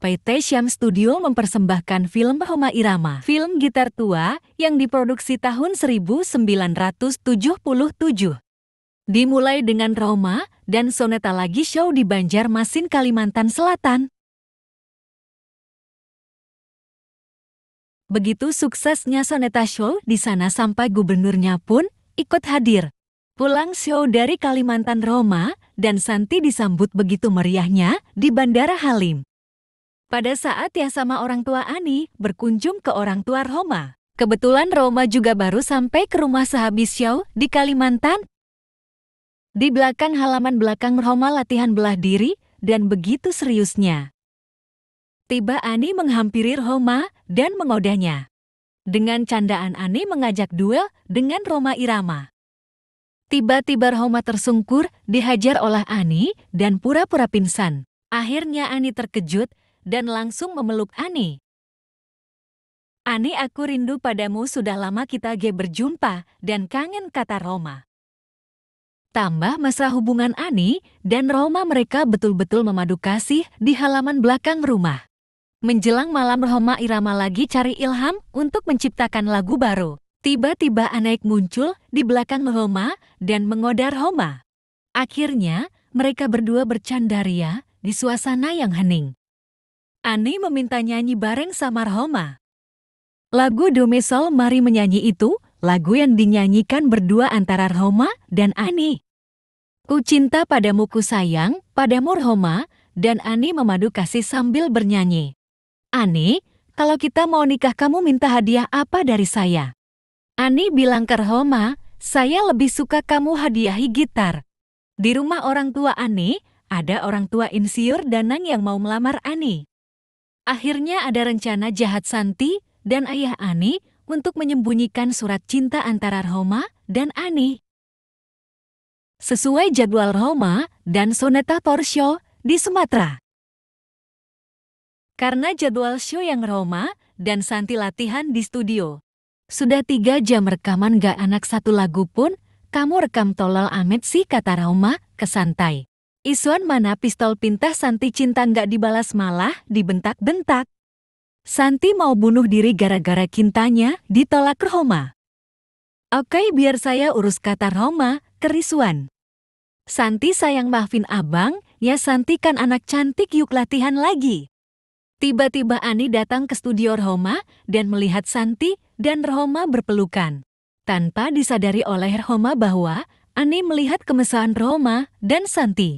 PT Syam Studio mempersembahkan film Homa Irama, film gitar tua yang diproduksi tahun 1977. Dimulai dengan Roma dan Soneta lagi show di Banjarmasin, Kalimantan Selatan. Begitu suksesnya Soneta Show di sana sampai gubernurnya pun ikut hadir. Pulang show dari Kalimantan Roma dan Santi disambut begitu meriahnya di Bandara Halim. Pada saat yang sama orang tua Ani berkunjung ke orang tua Roma. Kebetulan Roma juga baru sampai ke rumah sehabis Xiao di Kalimantan. Di belakang halaman belakang Roma latihan belah diri dan begitu seriusnya. Tiba Ani menghampiri Roma dan mengodanya. Dengan candaan Ani mengajak duel dengan Roma Irama. Tiba-tiba Roma tersungkur, dihajar oleh Ani dan pura-pura pingsan. Akhirnya Ani terkejut dan langsung memeluk Ani. Ani aku rindu padamu sudah lama kita ge berjumpa dan kangen kata Roma. Tambah mesra hubungan Ani dan Roma mereka betul-betul memadu kasih di halaman belakang rumah. Menjelang malam Roma Irama lagi cari ilham untuk menciptakan lagu baru. Tiba-tiba Anaik muncul di belakang Roma dan mengodar Roma. Akhirnya, mereka berdua bercandaria di suasana yang hening. Ani meminta nyanyi bareng sama Roma. Lagu Domesol Mari Menyanyi itu, lagu yang dinyanyikan berdua antara Roma dan Ani. Ku cinta padamu ku sayang, padamu Roma, dan Ani memadu kasih sambil bernyanyi. Ani, kalau kita mau nikah kamu minta hadiah apa dari saya? Ani bilang ke Roma, saya lebih suka kamu hadiahi gitar. Di rumah orang tua Ani, ada orang tua insiur Danang yang mau melamar Ani. Akhirnya ada rencana jahat Santi dan ayah Ani untuk menyembunyikan surat cinta antara Roma dan Ani. Sesuai jadwal Roma dan Soneta Torsio di Sumatera. Karena jadwal show yang Roma dan Santi latihan di studio. Sudah tiga jam rekaman gak anak satu lagu pun, kamu rekam tolol amet sih kata Roma ke Santai. Isuan mana pistol pintas Santi cinta nggak dibalas malah dibentak-bentak. Santi mau bunuh diri gara-gara cintanya ditolak Roma. Oke biar saya urus kata Roma, kerisuan. Santi sayang maafin abang, ya Santi kan anak cantik yuk latihan lagi. Tiba-tiba Ani datang ke studio Roma dan melihat Santi dan Roma berpelukan. Tanpa disadari oleh Roma bahwa Ani melihat kemesraan Roma dan Santi.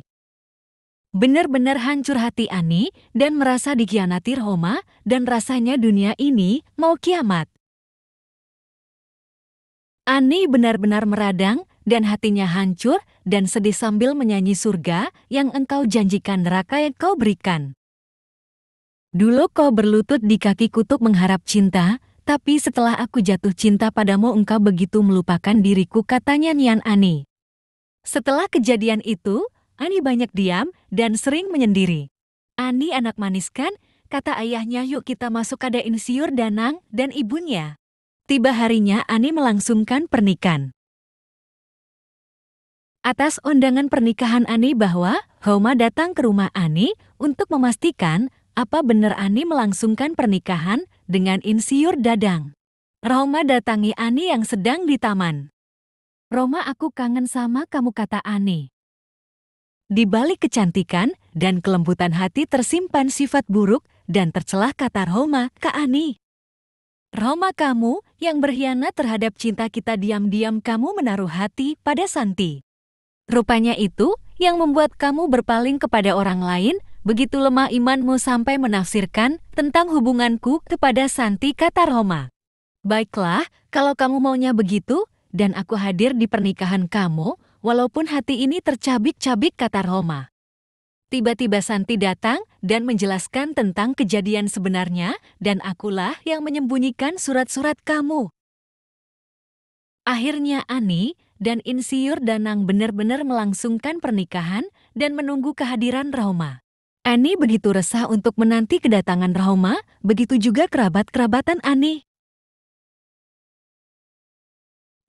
Benar-benar hancur hati Ani dan merasa dikhianati Roma dan rasanya dunia ini mau kiamat. Ani benar-benar meradang dan hatinya hancur dan sedih sambil menyanyi surga yang engkau janjikan neraka yang kau berikan. Dulu kau berlutut di kaki kutub mengharap cinta, tapi setelah aku jatuh cinta padamu engkau begitu melupakan diriku katanya Nian Ani. Setelah kejadian itu, Ani banyak diam dan sering menyendiri. Ani anak manis kan? Kata ayahnya yuk kita masuk kada insiur Danang dan ibunya. Tiba harinya Ani melangsungkan pernikahan. Atas undangan pernikahan Ani bahwa Homa datang ke rumah Ani untuk memastikan apa benar Ani melangsungkan pernikahan dengan insiur Dadang. Roma datangi Ani yang sedang di taman. Roma aku kangen sama kamu kata Ani. Di balik kecantikan dan kelembutan hati tersimpan sifat buruk dan tercelah kata Roma ke Ani. Roma kamu yang berkhianat terhadap cinta kita diam-diam kamu menaruh hati pada Santi. Rupanya itu yang membuat kamu berpaling kepada orang lain, begitu lemah imanmu sampai menafsirkan tentang hubunganku kepada Santi kata Roma. Baiklah, kalau kamu maunya begitu, dan aku hadir di pernikahan kamu, walaupun hati ini tercabik-cabik kata Roma. Tiba-tiba Santi datang dan menjelaskan tentang kejadian sebenarnya dan akulah yang menyembunyikan surat-surat kamu. Akhirnya Ani dan Insiur Danang benar-benar melangsungkan pernikahan dan menunggu kehadiran Roma. Ani begitu resah untuk menanti kedatangan Roma, begitu juga kerabat-kerabatan Ani.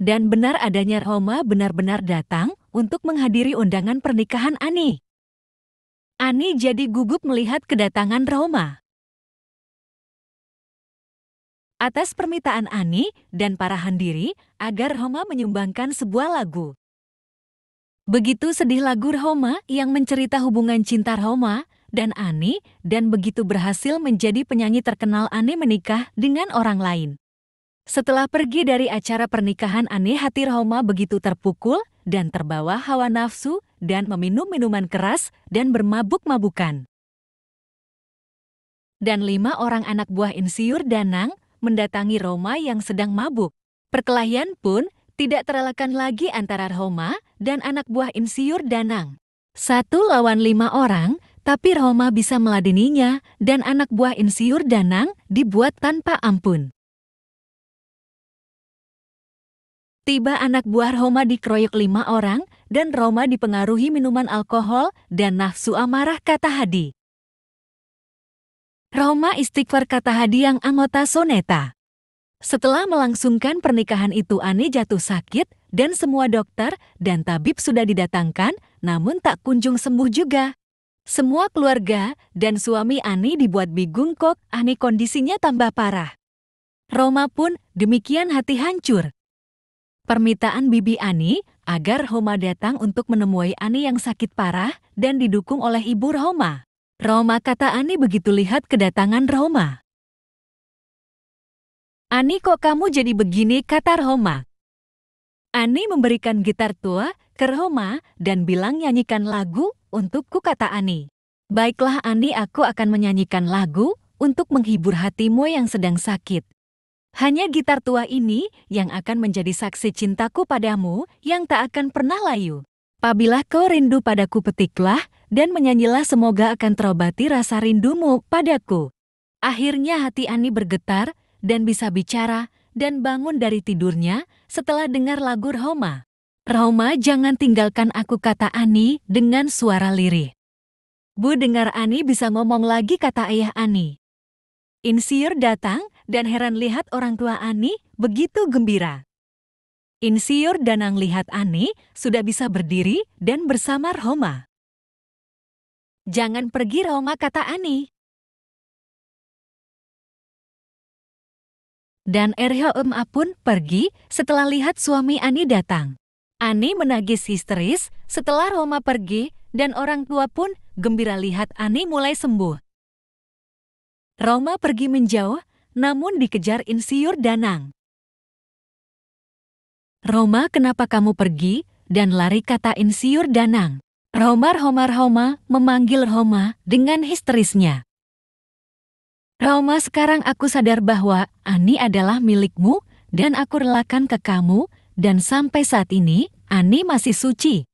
Dan benar adanya Roma benar-benar datang untuk menghadiri undangan pernikahan Ani. Ani jadi gugup melihat kedatangan Roma. Atas permintaan Ani dan para handiri agar Roma menyumbangkan sebuah lagu. Begitu sedih lagu Roma yang mencerita hubungan cinta Roma dan Ani dan begitu berhasil menjadi penyanyi terkenal Ani menikah dengan orang lain. Setelah pergi dari acara pernikahan aneh hati Roma begitu terpukul dan terbawa hawa nafsu dan meminum minuman keras dan bermabuk-mabukan. Dan lima orang anak buah insiur Danang mendatangi Roma yang sedang mabuk. Perkelahian pun tidak terelakkan lagi antara Roma dan anak buah insiur Danang. Satu lawan lima orang, tapi Roma bisa meladeninya dan anak buah insiur Danang dibuat tanpa ampun. Tiba anak buah Roma dikeroyok lima orang, dan Roma dipengaruhi minuman alkohol dan nafsu amarah kata Hadi. Roma istighfar kata Hadi yang anggota Soneta. Setelah melangsungkan pernikahan itu Ani jatuh sakit dan semua dokter dan tabib sudah didatangkan namun tak kunjung sembuh juga. Semua keluarga dan suami Ani dibuat bingung kok Ani kondisinya tambah parah. Roma pun demikian hati hancur. Permintaan Bibi Ani agar Homa datang untuk menemui Ani yang sakit parah dan didukung oleh ibu Roma. Roma kata Ani begitu lihat kedatangan Roma. Ani kok kamu jadi begini kata Roma. Ani memberikan gitar tua ke Roma dan bilang nyanyikan lagu untukku kata Ani. Baiklah Ani aku akan menyanyikan lagu untuk menghibur hatimu yang sedang sakit. Hanya gitar tua ini yang akan menjadi saksi cintaku padamu yang tak akan pernah layu. Pabila kau rindu padaku petiklah dan menyanyilah semoga akan terobati rasa rindumu padaku. Akhirnya hati Ani bergetar dan bisa bicara dan bangun dari tidurnya setelah dengar lagu Roma. Roma jangan tinggalkan aku kata Ani dengan suara lirih. Bu dengar Ani bisa ngomong lagi kata ayah Ani. Insiur datang dan heran lihat orang tua Ani begitu gembira. Insiur danang lihat Ani sudah bisa berdiri dan bersama Roma. Jangan pergi Roma kata Ani. Dan Erho Emma pun pergi setelah lihat suami Ani datang. Ani menagis histeris setelah Roma pergi dan orang tua pun gembira lihat Ani mulai sembuh. Roma pergi menjauh namun dikejar insiur Danang. Roma kenapa kamu pergi? Dan lari kata insiur Danang. Romar Homar Homa memanggil Roma dengan histerisnya. Roma sekarang aku sadar bahwa Ani adalah milikmu dan aku relakan ke kamu dan sampai saat ini Ani masih suci.